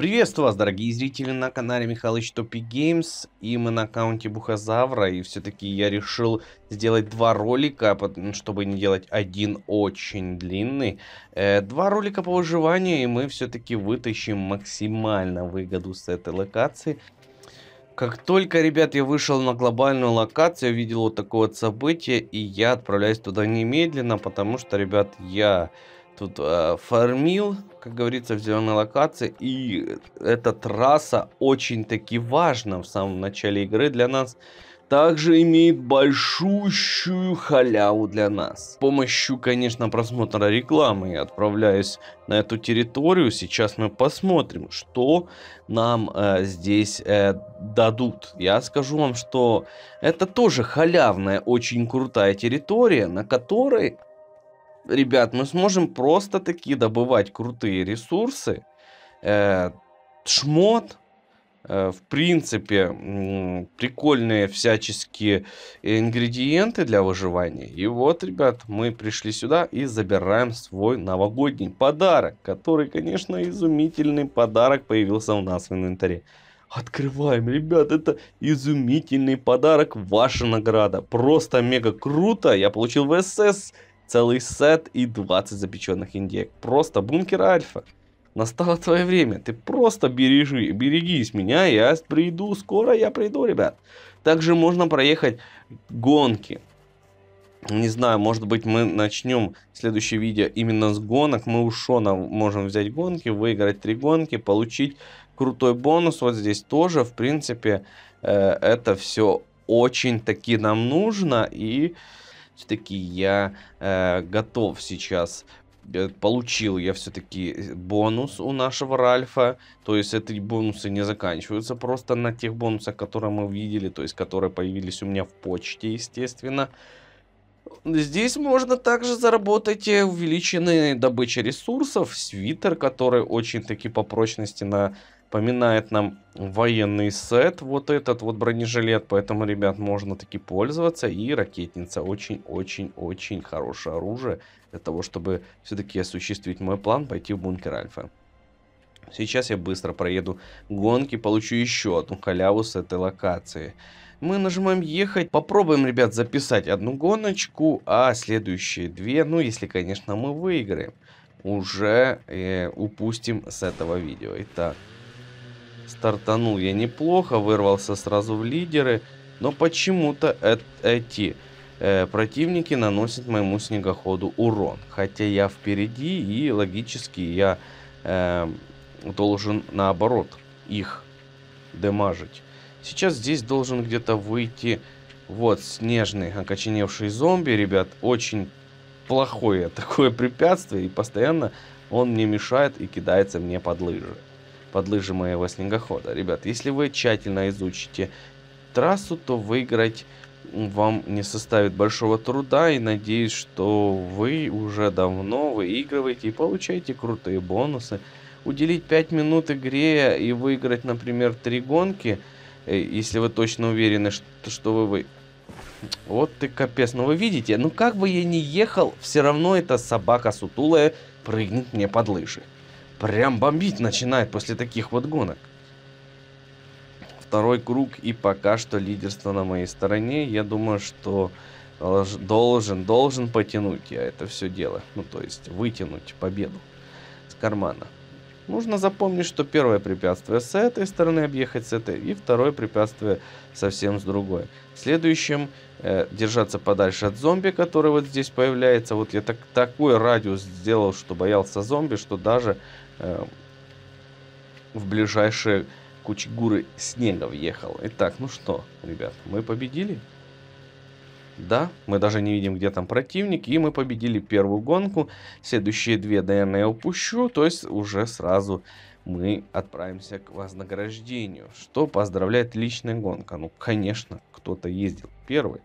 Приветствую вас, дорогие зрители, на канале Михалыч Топи Геймс, и мы на аккаунте Бухозавра, и все-таки я решил сделать два ролика, ну, чтобы не делать один очень длинный, э, два ролика по выживанию, и мы все-таки вытащим максимально выгоду с этой локации. Как только, ребят, я вышел на глобальную локацию, видел вот такое вот событие, и я отправляюсь туда немедленно, потому что, ребят, я тут э, фармил, как говорится, в зеленой локации. И эта трасса очень-таки важна в самом начале игры для нас. Также имеет большущую халяву для нас. С помощью, конечно, просмотра рекламы я отправляюсь на эту территорию. Сейчас мы посмотрим, что нам э, здесь э, дадут. Я скажу вам, что это тоже халявная, очень крутая территория, на которой ребят, мы сможем просто-таки добывать крутые ресурсы. Э, шмот, э, в принципе, э, прикольные всяческие ингредиенты для выживания. И вот, ребят, мы пришли сюда и забираем свой новогодний подарок, который, конечно, изумительный подарок появился у нас в инвентаре. Открываем, ребят, это изумительный подарок, ваша награда. Просто мега круто, я получил ВСС целый сет и 20 запеченных индейок Просто бункер альфа. Настало твое время, ты просто бережи, берегись меня, я приду, скоро я приду, ребят. Также можно проехать гонки. Не знаю, может быть мы начнем следующее видео именно с гонок. Мы у Шона можем взять гонки, выиграть три гонки, получить крутой бонус. Вот здесь тоже, в принципе, э, это все очень-таки нам нужно. И все-таки я э, готов сейчас э, получил я все-таки э, бонус у нашего Ральфа. То есть эти бонусы не заканчиваются просто на тех бонусах, которые мы видели, то есть которые появились у меня в почте, естественно. Здесь можно также заработать э, увеличенные добычи ресурсов, свитер, который очень таки по прочности на Поминает нам военный сет, вот этот вот бронежилет. Поэтому, ребят, можно таки пользоваться. И ракетница очень-очень-очень хорошее оружие для того, чтобы все-таки осуществить мой план, пойти в бункер Альфа. Сейчас я быстро проеду гонки, получу еще одну халяву с этой локации. Мы нажимаем ехать, попробуем, ребят, записать одну гоночку, а следующие две, ну если, конечно, мы выиграем, уже э, упустим с этого видео. Итак, Стартанул я неплохо, вырвался сразу в лидеры, но почему-то эти э, противники наносят моему снегоходу урон. Хотя я впереди и логически я э, должен наоборот их демажить. Сейчас здесь должен где-то выйти вот снежный окоченевший зомби, ребят. Очень плохое такое препятствие и постоянно он мне мешает и кидается мне под лыжи под лыжи моего снегохода. Ребят, если вы тщательно изучите трассу, то выиграть вам не составит большого труда и надеюсь, что вы уже давно выигрываете и получаете крутые бонусы. Уделить 5 минут игре и выиграть, например, 3 гонки, э, если вы точно уверены, что, что вы вы... Вот ты капец, ну вы видите, ну как бы я ни ехал, все равно эта собака сутулая прыгнет мне под лыжи. Прям бомбить начинает после таких вот гонок. Второй круг и пока что лидерство на моей стороне. Я думаю, что должен, должен потянуть я это все дело. Ну, то есть вытянуть победу с кармана. Нужно запомнить, что первое препятствие с этой стороны объехать с этой, и второе препятствие совсем с другой. Следующим э, держаться подальше от зомби, который вот здесь появляется. Вот я так, такой радиус сделал, что боялся зомби, что даже Э, в ближайшие кучи кучегуры снега въехал. Итак, ну что, ребят, мы победили? Да, мы даже не видим, где там противник, и мы победили первую гонку. Следующие две, наверное, я упущу, то есть уже сразу мы отправимся к вознаграждению. Что поздравляет личная гонка? Ну, конечно, кто-то ездил первый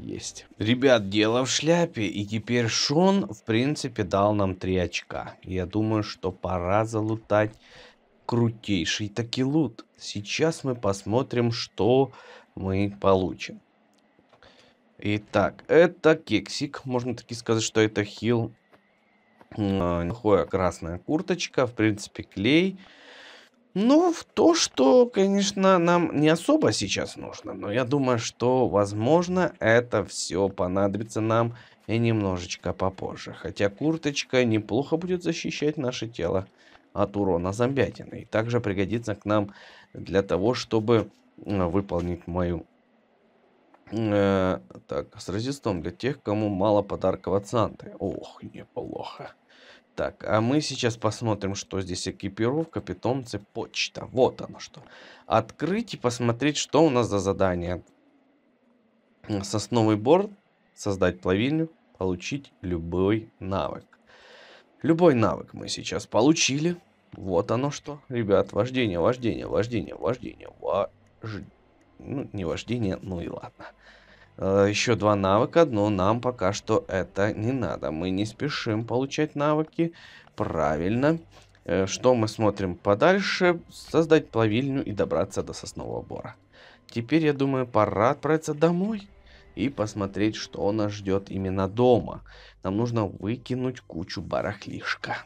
есть. Ребят, дело в шляпе. И теперь Шон, в принципе, дал нам 3 очка. Я думаю, что пора залутать крутейший таки лут. Сейчас мы посмотрим, что мы получим. Итак, это кексик. Можно таки сказать, что это хил. А, Неплохая красная курточка. В принципе, клей. Клей. Ну, в то, что, конечно, нам не особо сейчас нужно, но я думаю, что, возможно, это все понадобится нам и немножечко попозже. Хотя курточка неплохо будет защищать наше тело от урона зомбятины. И также пригодится к нам для того, чтобы э, выполнить мою... Э, так, с резистом для тех, кому мало подарков от Санты. Ох, неплохо. Так, а мы сейчас посмотрим, что здесь экипировка, питомцы, почта. Вот оно что. Открыть и посмотреть, что у нас за задание. Сосновый борт, создать плавильню, получить любой навык. Любой навык мы сейчас получили. Вот оно что. Ребят, вождение, вождение, вождение, вождение, вождение. Ну, не вождение, ну и ладно. Э, еще два навыка, но нам пока что это не надо. Мы не спешим получать навыки. Правильно. Э, что мы смотрим подальше? Создать плавильню и добраться до соснового бора. Теперь, я думаю, пора отправиться домой и посмотреть, что нас ждет именно дома. Нам нужно выкинуть кучу барахлишка.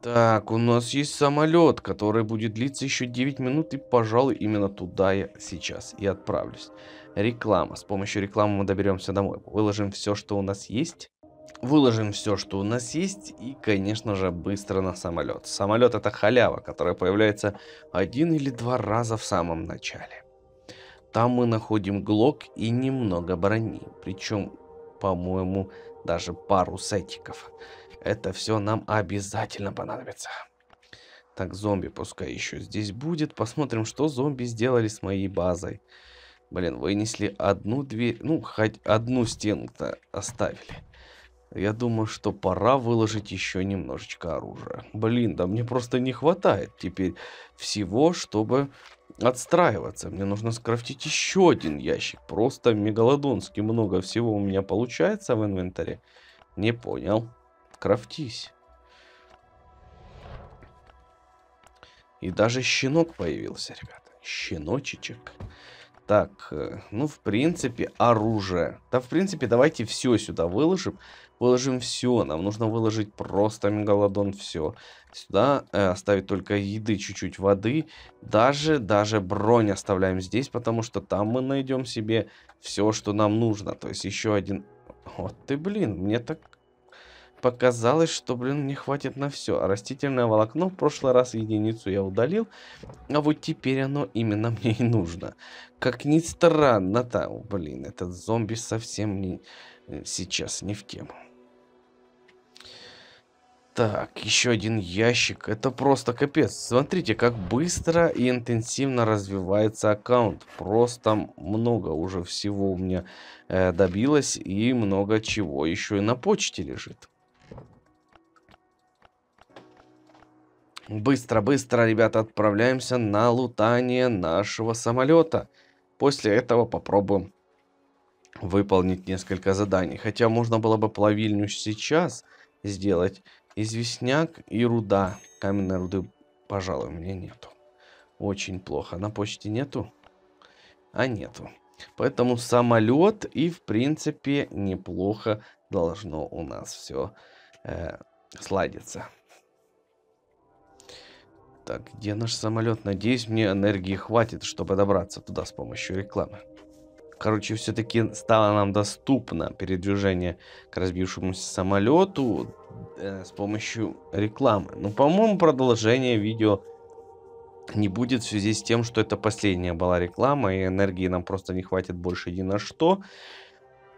Так, у нас есть самолет, который будет длиться еще 9 минут, и, пожалуй, именно туда я сейчас и отправлюсь. Реклама. С помощью рекламы мы доберемся домой. Выложим все, что у нас есть. Выложим все, что у нас есть, и, конечно же, быстро на самолет. Самолет это халява, которая появляется один или два раза в самом начале. Там мы находим глок и немного брони. Причем, по-моему, даже пару сетиков. Это все нам обязательно понадобится. Так, зомби пускай еще здесь будет. Посмотрим, что зомби сделали с моей базой. Блин, вынесли одну дверь. Ну, хоть одну стенку-то оставили. Я думаю, что пора выложить еще немножечко оружия. Блин, да мне просто не хватает теперь всего, чтобы отстраиваться. Мне нужно скрафтить еще один ящик. Просто мегалодонски много всего у меня получается в инвентаре. Не понял. Крафтись. И даже щенок появился, ребята. Щеночечек. Щеночечек. Так, э, ну, в принципе, оружие. Да, в принципе, давайте все сюда выложим. Выложим все. Нам нужно выложить просто мегалодон все. Сюда э, оставить только еды, чуть-чуть воды. Даже, даже бронь оставляем здесь, потому что там мы найдем себе все, что нам нужно. То есть еще один... Вот ты, блин, мне так Показалось, что, блин, мне хватит на все. А растительное волокно в прошлый раз единицу я удалил, а вот теперь оно именно мне и нужно. Как ни странно там, блин, этот зомби совсем не э, сейчас не в тему. Так, еще один ящик. Это просто капец. Смотрите, как быстро и интенсивно развивается аккаунт. Просто много уже всего у меня э, добилось и много чего еще и на почте лежит. Быстро-быстро, ребята, отправляемся на лутание нашего самолета. После этого попробуем выполнить несколько заданий. Хотя можно было бы плавильню сейчас сделать. Известняк и руда. Каменной руды, пожалуй, мне нету. Очень плохо. На почте нету? А нету. Поэтому самолет и, в принципе, неплохо должно у нас все э, сладиться. Так, где наш самолет? Надеюсь, мне энергии хватит, чтобы добраться туда с помощью рекламы. Короче, все-таки стало нам доступно передвижение к разбившемуся самолету э, с помощью рекламы. Ну, по-моему, продолжение видео не будет в связи с тем, что это последняя была реклама, и энергии нам просто не хватит больше ни на что.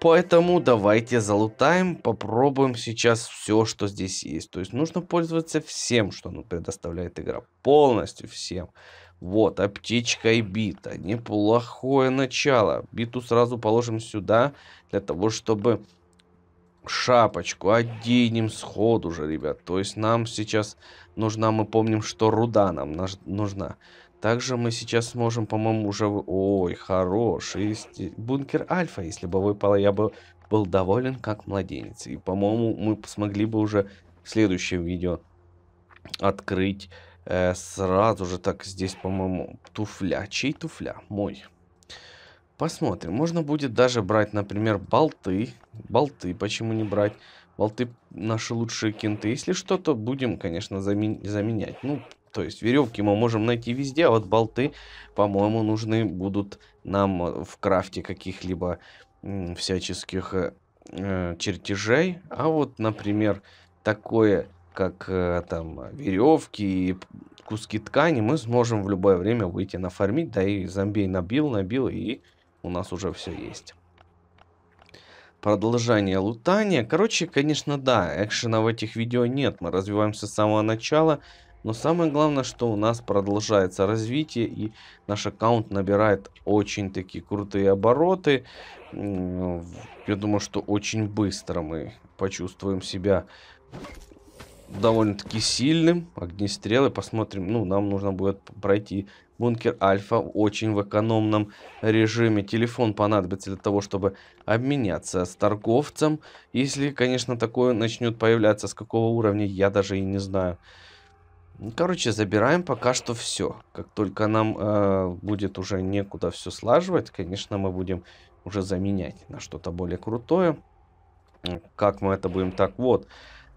Поэтому давайте залутаем, попробуем сейчас все, что здесь есть. То есть нужно пользоваться всем, что нам ну, предоставляет игра. Полностью всем. Вот, аптечка и бита. Неплохое начало. Биту сразу положим сюда, для того, чтобы шапочку оденем сходу же, ребят. То есть нам сейчас нужна, мы помним, что руда нам нужна. Также мы сейчас сможем, по-моему, уже... Ой, хороший бункер Альфа, если бы выпало, я бы был доволен как младенец. И, по-моему, мы смогли бы уже в следующем видео открыть э, сразу же. Так, здесь, по-моему, туфля. Чей туфля? Мой. Посмотрим. Можно будет даже брать, например, болты. Болты, почему не брать? Болты наши лучшие кенты. Если что, то будем, конечно, замен заменять. Ну, то есть веревки мы можем найти везде, а вот болты, по-моему, нужны будут нам э, в крафте каких-либо всяческих э, э, чертежей. А вот, например, такое, как э, там веревки и куски ткани, мы сможем в любое время выйти нафармить. Да и зомбей набил, набил, и у нас уже все есть. Продолжение лутания. Короче, конечно, да, экшена в этих видео нет. Мы развиваемся с самого начала. Но самое главное, что у нас продолжается развитие и наш аккаунт набирает очень такие крутые обороты. Я думаю, что очень быстро мы почувствуем себя довольно-таки сильным. Огнестрелы посмотрим. Ну, нам нужно будет пройти бункер Альфа очень в экономном режиме. Телефон понадобится для того, чтобы обменяться с торговцем. Если, конечно, такое начнет появляться, с какого уровня, я даже и не знаю. Ну, короче, забираем пока что все. Как только нам э, будет уже некуда все слаживать, конечно, мы будем уже заменять на что-то более крутое. Как мы это будем? Так, вот.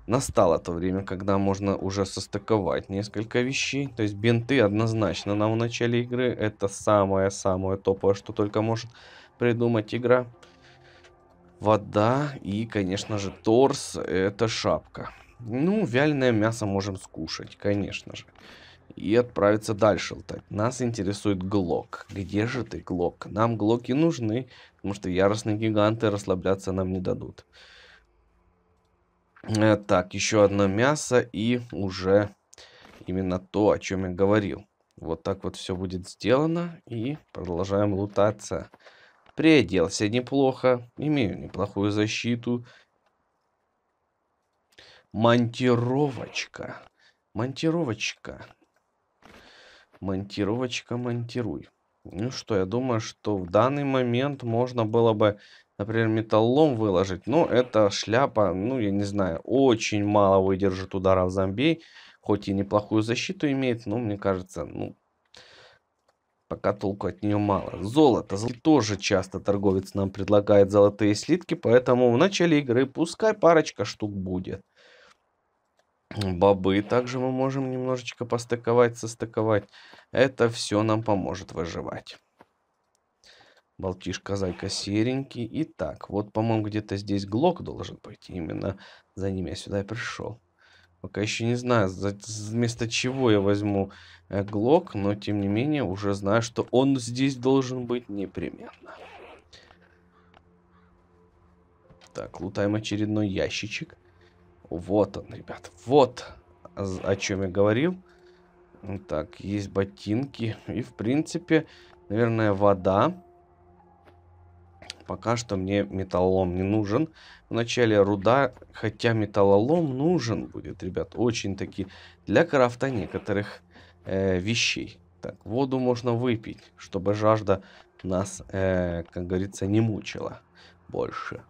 Настало то время, когда можно уже состыковать несколько вещей. То есть бинты однозначно нам в начале игры. Это самое-самое топовое, что только может придумать игра. Вода и, конечно же, торс. Это шапка. Ну, вяленое мясо можем скушать, конечно же. И отправиться дальше лтать. Нас интересует Глок. Где же ты, Глок? Нам Глоки нужны, потому что яростные гиганты расслабляться нам не дадут. Э, так, еще одно мясо и уже именно то, о чем я говорил. Вот так вот все будет сделано и продолжаем лутаться. Приоделся неплохо, имею неплохую защиту. Защиту. Монтировочка. Монтировочка. Монтировочка, монтируй. Ну что, я думаю, что в данный момент можно было бы, например, металлом выложить. Но ну, эта шляпа, ну я не знаю, очень мало выдержит ударов зомби. Хоть и неплохую защиту имеет, но мне кажется, ну пока толку от нее мало. Золото. Золото тоже часто торговец нам предлагает золотые слитки, поэтому в начале игры пускай парочка штук будет. Бобы также мы можем немножечко постыковать, состыковать. Это все нам поможет выживать. Балтишка, зайка серенький. Итак, вот, по-моему, где-то здесь глок должен быть. Именно за ним я сюда и пришел. Пока еще не знаю, вместо чего я возьму э, глок, но, тем не менее, уже знаю, что он здесь должен быть непременно. Так, лутаем очередной ящичек. Вот он, ребят, вот о чем я говорил. Так, есть ботинки. И, в принципе, наверное, вода. Пока что мне металлолом не нужен. Вначале руда, хотя металлолом нужен будет, ребят. Очень-таки для крафта некоторых э, вещей. Так, воду можно выпить, чтобы жажда нас, э, как говорится, не мучила больше.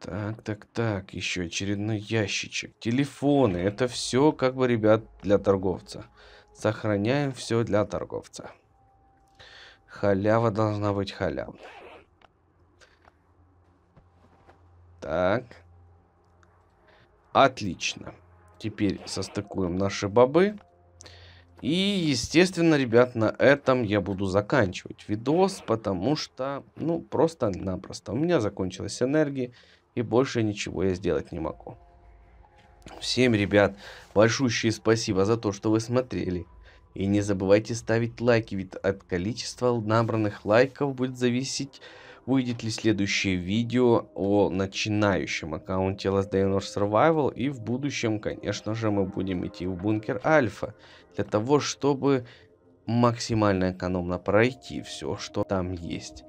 Так, так, так, еще очередной ящичек. Телефоны, это все как бы, ребят, для торговца. Сохраняем все для торговца. Халява должна быть халявной. Так. Отлично. Теперь состыкуем наши бобы. И, естественно, ребят, на этом я буду заканчивать видос, потому что, ну, просто-напросто у меня закончилась энергия и больше ничего я сделать не могу. Всем, ребят, большущее спасибо за то, что вы смотрели. И не забывайте ставить лайки, ведь от количества набранных лайков будет зависеть, выйдет ли следующее видео о начинающем аккаунте Last Day Nor Survival. И в будущем, конечно же, мы будем идти в бункер Альфа, для того, чтобы максимально экономно пройти все, что там есть.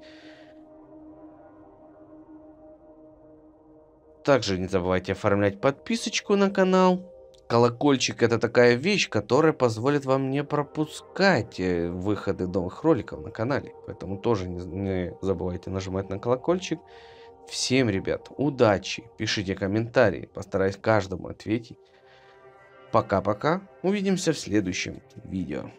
Также не забывайте оформлять подписочку на канал. Колокольчик это такая вещь, которая позволит вам не пропускать э, выходы новых роликов на канале. Поэтому тоже не, не забывайте нажимать на колокольчик. Всем, ребят, удачи. Пишите комментарии. Постараюсь каждому ответить. Пока-пока. Увидимся в следующем видео.